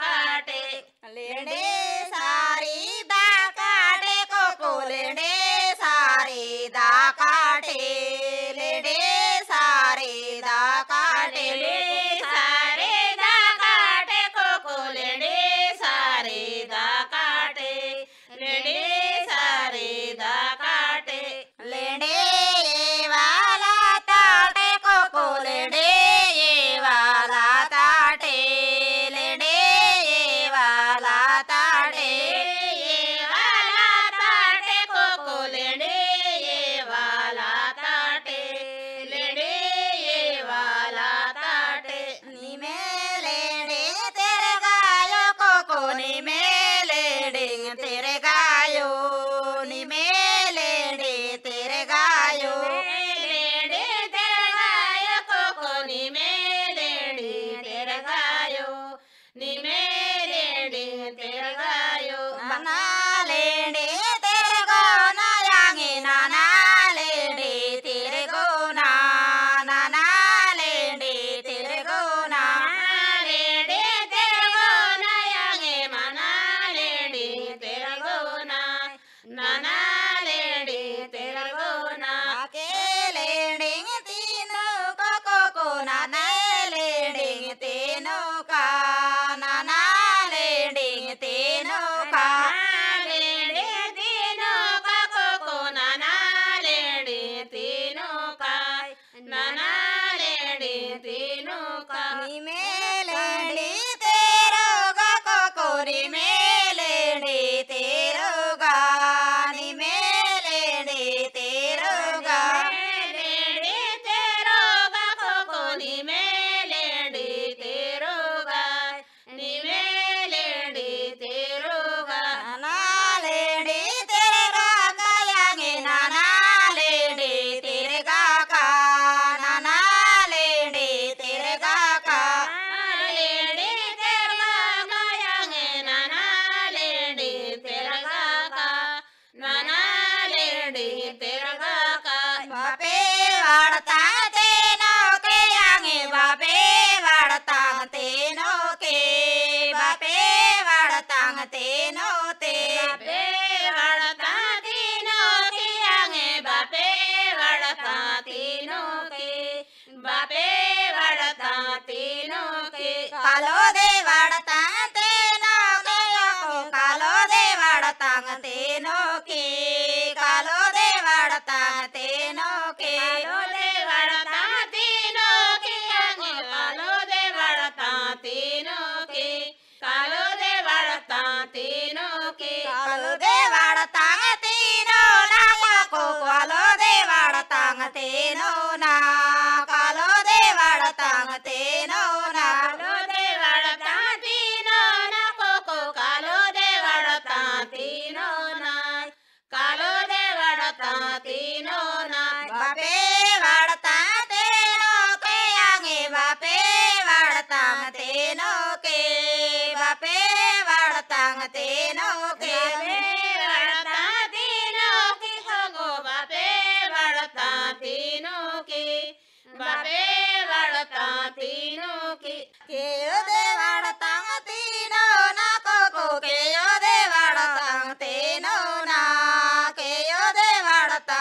காட்டே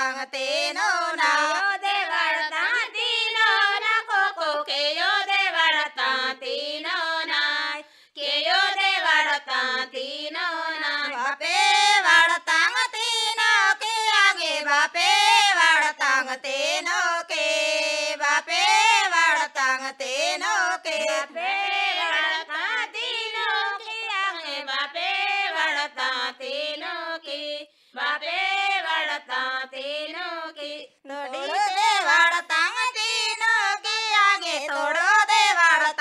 सांगते नो ना देवाडता तिनो ना कोको केयो देवाडता तिनो ना केयो देवाडता तिनो ना बापे वाळतांग तिनो के आगे बापे वाडतांग तिनो के बापे वाडतांग तिनो के बापे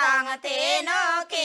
తాంగతే నోకే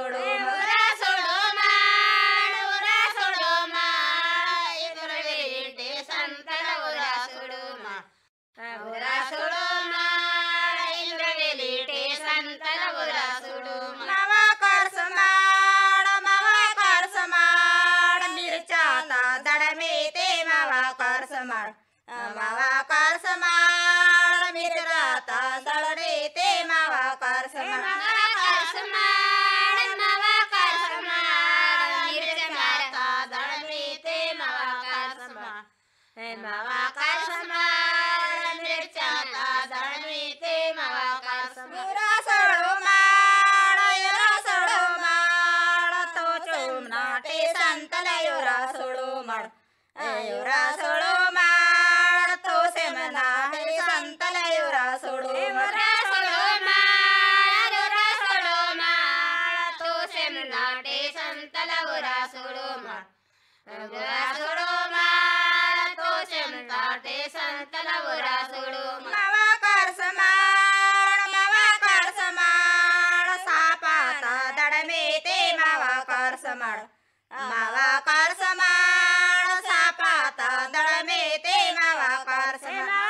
adoró. युरा सोडो माळ तो से संतल युरा सोडो युरा सोडो माळ युरा सोडो माळ तो से ते संतल युरा सोडो माळ युरा सोडो माळ तो से मना ते संतल युरा सोडो मावा कर समाळ मावा कर समाळ सापाता दडमे ते मावा कर समाळ मे तेन वा पार्श्वना